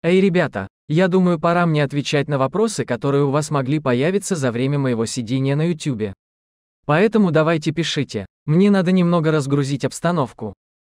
Эй, ребята, я думаю, пора мне отвечать на вопросы, которые у вас могли появиться за время моего сидения на YouTube. Поэтому давайте пишите. Мне надо немного разгрузить обстановку.